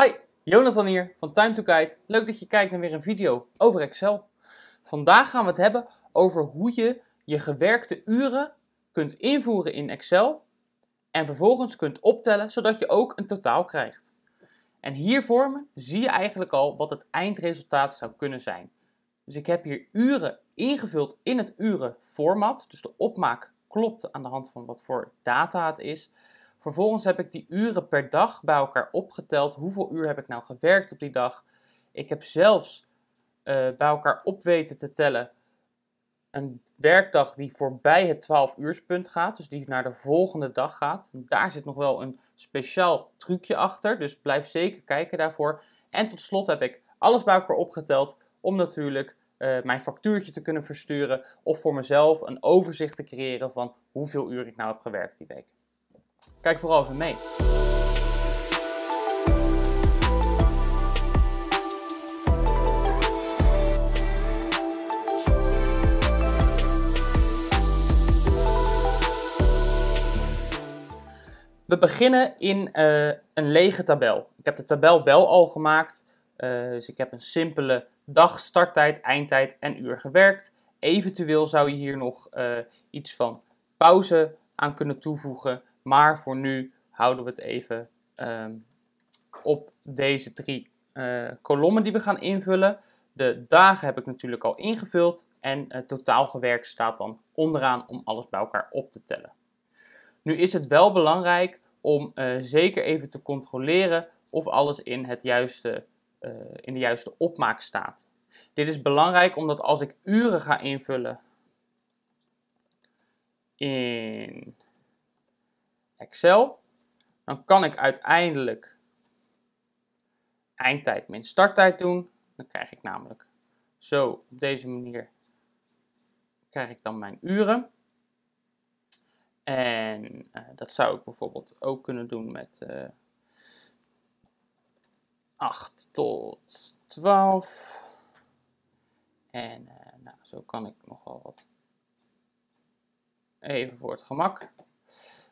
Hi, Jonathan hier van Time to Kite. Leuk dat je kijkt naar weer een video over Excel. Vandaag gaan we het hebben over hoe je je gewerkte uren kunt invoeren in Excel en vervolgens kunt optellen zodat je ook een totaal krijgt. En hier voor me zie je eigenlijk al wat het eindresultaat zou kunnen zijn. Dus ik heb hier uren ingevuld in het urenformat, dus de opmaak klopt aan de hand van wat voor data het is. Vervolgens heb ik die uren per dag bij elkaar opgeteld. Hoeveel uur heb ik nou gewerkt op die dag? Ik heb zelfs eh, bij elkaar op weten te tellen een werkdag die voorbij het 12 uurspunt gaat, dus die naar de volgende dag gaat. Daar zit nog wel een speciaal trucje achter, dus blijf zeker kijken daarvoor. En tot slot heb ik alles bij elkaar opgeteld om natuurlijk eh, mijn factuurtje te kunnen versturen of voor mezelf een overzicht te creëren van hoeveel uur ik nou heb gewerkt die week. Kijk vooral even mee. We beginnen in eh, een lege tabel. Ik heb de tabel wel al gemaakt. Eh, dus ik heb een simpele dag, starttijd, eindtijd en uur gewerkt. Eventueel zou je hier nog eh, iets van pauze aan kunnen toevoegen. Maar voor nu houden we het even ehm, op deze drie eh, kolommen die we gaan invullen. De dagen heb ik natuurlijk al ingevuld en het staat dan onderaan om alles bij elkaar op te tellen. Nu is het wel belangrijk om eh, zeker even te controleren of alles in, het juiste, eh, in de juiste opmaak staat. Dit is belangrijk omdat als ik uren ga invullen in Excel, dan kan ik uiteindelijk eindtijd min starttijd doen. Dan krijg ik namelijk zo op deze manier krijg ik dan mijn uren. En eh, dat zou ik bijvoorbeeld ook kunnen doen met 8 eh, tot 12. En eh, nou, zo kan ik nog wel wat even voor het gemak.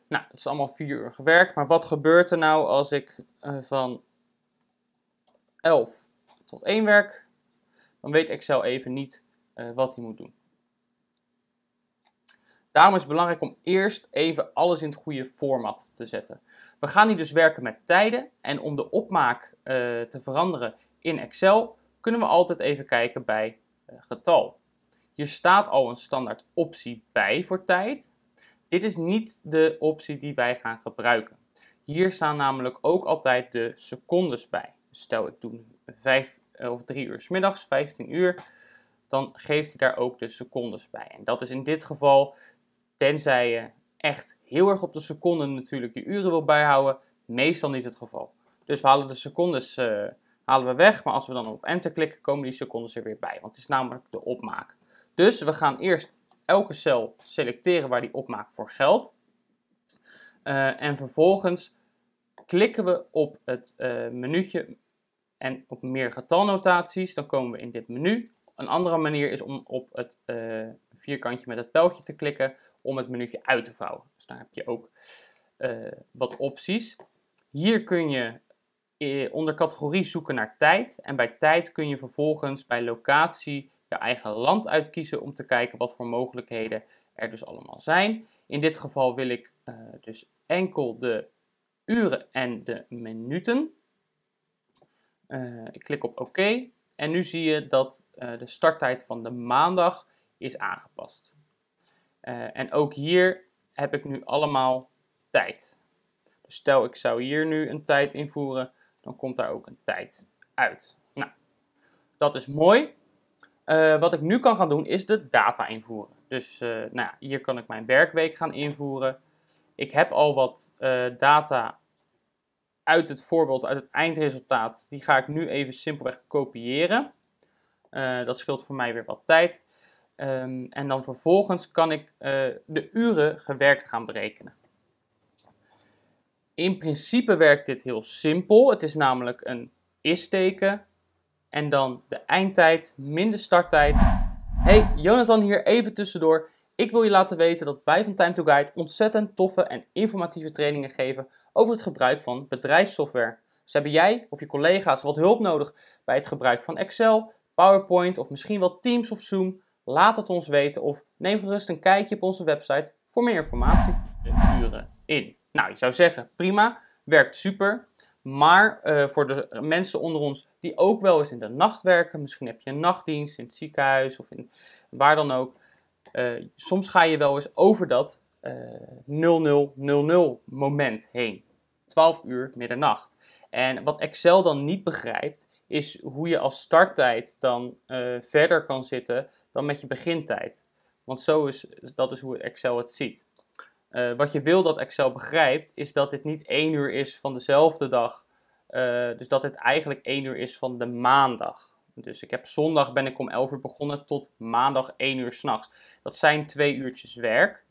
Nou, het is allemaal 4 uur gewerkt. Maar wat gebeurt er nou als ik eh, van 11 tot 1 werk? Dan weet Excel even niet eh, wat hij moet doen. Daarom is het belangrijk om eerst even alles in het goede format te zetten. We gaan hier dus werken met tijden en om de opmaak eh, te veranderen in Excel kunnen we altijd even kijken bij getal. Hier staat al een standaard optie bij voor tijd, dit is niet de optie die wij gaan gebruiken. Hier staan namelijk ook altijd de secondes bij. Stel ik doen 5 eh, of 3 uur s middags, 15 uur, dan geeft hij daar ook de secondes bij. En dat is in dit geval, tenzij je echt heel erg op de seconden natuurlijk je uren wil bijhouden, meestal niet het geval. Dus we halen de secondes eh, halen we weg, maar als we dan op enter klikken, komen die secondes er weer bij. Want het is namelijk de opmaak. Dus we gaan eerst elke cel selecteren waar die opmaakt voor geld. Eh, en vervolgens klikken we op het uh, en op meer getalnotaties. Dan komen we in dit menu. Een andere manier is om op het eh, vierkantje met het pijltje te klikken om het menuetje uit te vouwen. Dus daar heb je ook wat opties. Hier kun je onder categorie zoeken naar tijd. En bij tijd kun je vervolgens bij locatie je eigen land uitkiezen om te kijken wat voor mogelijkheden er dus allemaal zijn. In dit geval wil ik eh, dus enkel de uren en de minuten. Eh, ik klik op OK en nu zie je dat eh, de starttijd van de maandag is aangepast. en ook hier heb ik nu allemaal tijd. Dus stel ik zou hier nu een tijd invoeren, dan komt daar ook een tijd uit. Nou, dat is mooi. Eh, wat ik nu kan gaan doen is de data invoeren. Dus eh, nou, hier kan ik mijn werkweek gaan invoeren. Ik heb al wat eh, data uit het voorbeeld, uit het eindresultaat. Die ga ik nu even simpelweg kopiëren. dat scheelt voor mij weer wat tijd. Ehm, en dan vervolgens kan ik de uren gewerkt gaan berekenen. In principe werkt dit heel simpel. Het is namelijk een is-teken en dan de eindtijd, minder starttijd. Hey, Jonathan hier even tussendoor. Ik wil je laten weten dat wij van Time to Guide ontzettend toffe en informatieve trainingen geven over het gebruik van bedrijfssoftware. Dus hebben jij of je collega's wat hulp nodig bij het gebruik van Excel, PowerPoint of misschien wel Teams of Zoom? Laat het ons weten of neem gerust een kijkje op onze website voor meer informatie. De uren in. Nou, je zou zeggen, prima, werkt super. Maar eh, voor de mensen onder ons die ook wel eens in de nacht werken, misschien heb je een nachtdienst in het ziekenhuis of in, waar dan ook. Eh, soms ga je wel eens over dat 0000 eh, moment heen. 12 uur middernacht. En wat Excel dan niet begrijpt, is hoe je als starttijd dan verder kan zitten dan met je begintijd. Want zo is dat is hoe Excel het ziet. Eh, wat je wil dat Excel begrijpt, is dat dit niet één uur is van dezelfde dag. Eh, dus dat het eigenlijk één uur is van de maandag. Dus ik heb zondag ben ik om 11 uur begonnen tot maandag 1 uur s'nachts. Dat zijn twee uurtjes werk.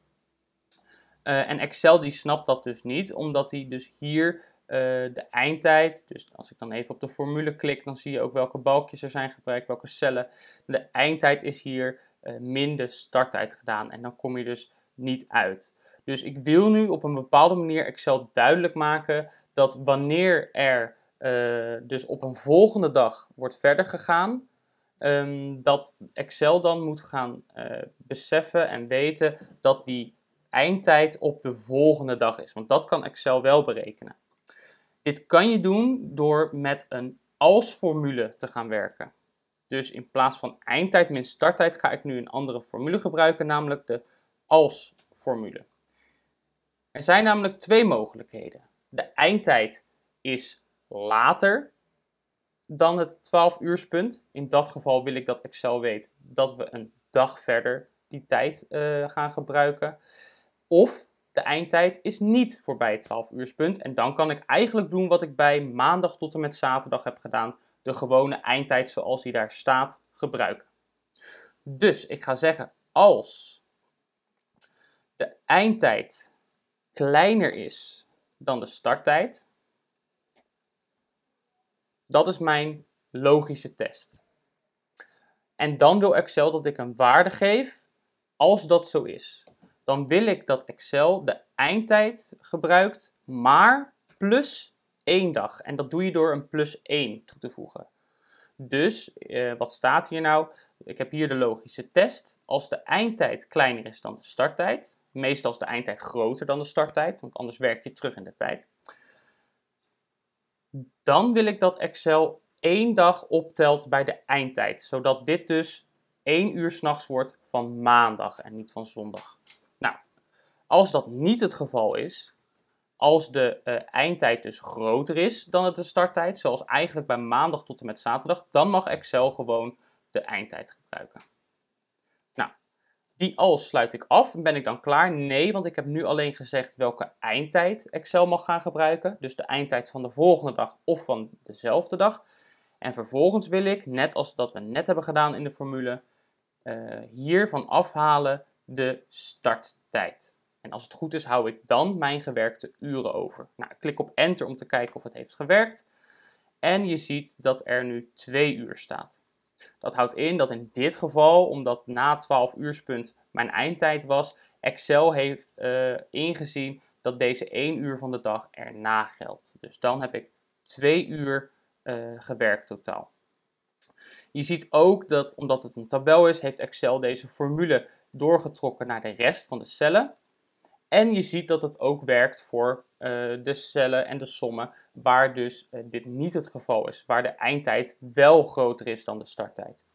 Eh, en Excel die snapt dat dus niet, omdat hij dus hier de eindtijd, dus als ik dan even op de formule klik, dan zie je ook welke balkjes er zijn gebruikt, welke cellen. De eindtijd is hier minder starttijd gedaan en dan kom je dus niet uit. Dus ik wil nu op een bepaalde manier Excel duidelijk maken dat wanneer er eh, dus op een volgende dag wordt verder gegaan, ehm, dat Excel dan moet gaan eh, beseffen en weten dat die eindtijd op de volgende dag is. Want dat kan Excel wel berekenen. Dit kan je doen door met een als-formule te gaan werken. Dus in plaats van eindtijd min starttijd ga ik nu een andere formule gebruiken, namelijk de als-formule. Er zijn namelijk twee mogelijkheden. De eindtijd is later dan het 12 uurspunt. In dat geval wil ik dat Excel weet dat we een dag verder die tijd eh, gaan gebruiken. Of de eindtijd is niet voorbij het 12 uurspunt. En dan kan ik eigenlijk doen wat ik bij maandag tot en met zaterdag heb gedaan. De gewone eindtijd zoals die daar staat gebruiken. Dus ik ga zeggen als de eindtijd kleiner is dan de starttijd, dat is mijn logische test. En dan wil Excel dat ik een waarde geef als dat zo is. Dan wil ik dat Excel de eindtijd gebruikt, maar plus één dag. En dat doe je door een plus 1 toe te voegen. Dus eh, wat staat hier nou? Ik heb hier de logische test. Als de eindtijd kleiner is dan de starttijd, Meestal is de eindtijd groter dan de starttijd, want anders werk je terug in de tijd. Dan wil ik dat Excel één dag optelt bij de eindtijd, zodat dit dus één uur s'nachts wordt van maandag en niet van zondag. Nou, als dat niet het geval is, als de eh, eindtijd dus groter is dan de starttijd, zoals eigenlijk bij maandag tot en met zaterdag, dan mag Excel gewoon de eindtijd gebruiken. Die als sluit ik af. en Ben ik dan klaar? Nee, want ik heb nu alleen gezegd welke eindtijd Excel mag gaan gebruiken. Dus de eindtijd van de volgende dag of van dezelfde dag. En vervolgens wil ik, net als dat we net hebben gedaan in de formule, uh, eh, hiervan afhalen de starttijd. En als het goed is, hou ik dan mijn gewerkte uren over. Nou, klik op enter om te kijken of het heeft gewerkt. En je ziet dat er nu 2 uur staat. Dat houdt in dat in dit geval, omdat na 12 uurspunt mijn eindtijd was, Excel heeft eh, ingezien dat deze 1 uur van de dag erna geldt. Dus dan heb ik 2 uur eh, gewerkt totaal. Je ziet ook dat omdat het een tabel is, heeft Excel deze formule doorgetrokken naar de rest van de cellen. En je ziet dat het ook werkt voor eh, de cellen en de sommen, waar dus eh, dit niet het geval is, waar de eindtijd wel groter is dan de starttijd.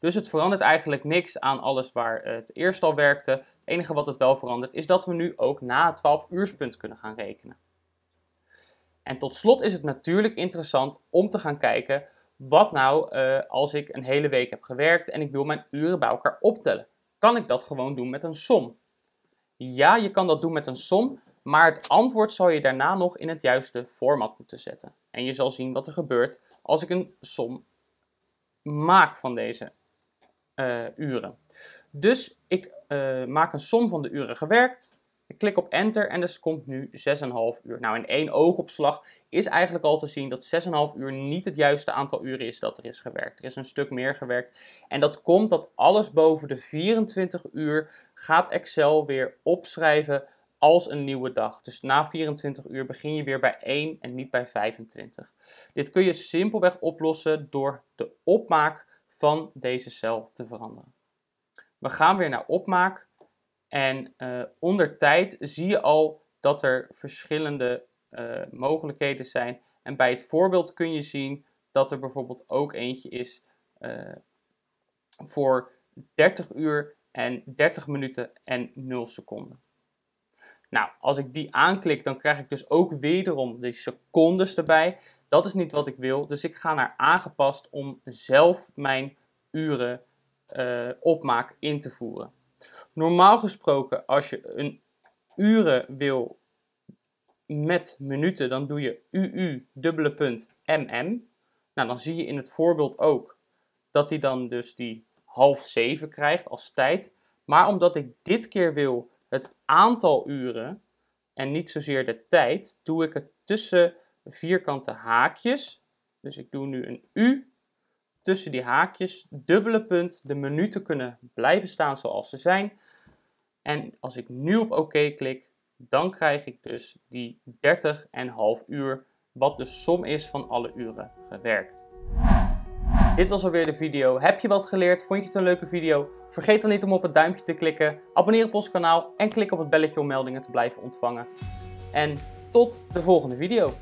Dus het verandert eigenlijk niks aan alles waar eh, het eerst al werkte. Het enige wat het wel verandert is dat we nu ook na het 12 uurspunt kunnen gaan rekenen. En tot slot is het natuurlijk interessant om te gaan kijken wat nou als ik een hele week heb gewerkt en ik wil mijn uren bij elkaar optellen. Kan ik dat gewoon doen met een som? Ja, je kan dat doen met een som, maar het antwoord zal je daarna nog in het juiste format moeten zetten. En je zal zien wat er gebeurt als ik een som maak van deze eh, uren. Dus ik eh, maak een som van de uren gewerkt ik klik op enter en dus komt nu 6,5 uur. Nou, in één oogopslag is eigenlijk al te zien dat 6,5 uur niet het juiste aantal uren is dat er is gewerkt. Er is een stuk meer gewerkt. En dat komt dat alles boven de 24 uur gaat Excel weer opschrijven als een nieuwe dag. Dus na 24 uur begin je weer bij 1 en niet bij 25. Dit kun je simpelweg oplossen door de opmaak van deze cel te veranderen. We gaan weer naar opmaak. En eh, onder tijd zie je al dat er verschillende eh, mogelijkheden zijn. En bij het voorbeeld kun je zien dat er bijvoorbeeld ook eentje is eh, voor 30 uur en 30 minuten en 0 seconden. Nou, als ik die aanklik, dan krijg ik dus ook wederom de secondes erbij. Dat is niet wat ik wil, dus ik ga naar aangepast om zelf mijn uren opmaak in te voeren. Normaal gesproken, als je een uren wil met minuten, dan doe je UU dubbele punt MM. Nou, dan zie je in het voorbeeld ook dat hij dan dus die half zeven krijgt als tijd. Maar omdat ik dit keer wil het aantal uren en niet zozeer de tijd, doe ik het tussen vierkante haakjes. Dus ik doe nu een U tussen die haakjes, dubbele punt, de minuten kunnen blijven staan zoals ze zijn. En als ik nu op oké klik, dan krijg ik dus die 30,5 uur, wat de som is van alle uren gewerkt. Dit was alweer de video. Heb je wat geleerd? Vond je het een leuke video? Vergeet dan niet om op het duimpje te klikken. Abonneer op ons kanaal en klik op het belletje om meldingen te blijven ontvangen. En tot de volgende video.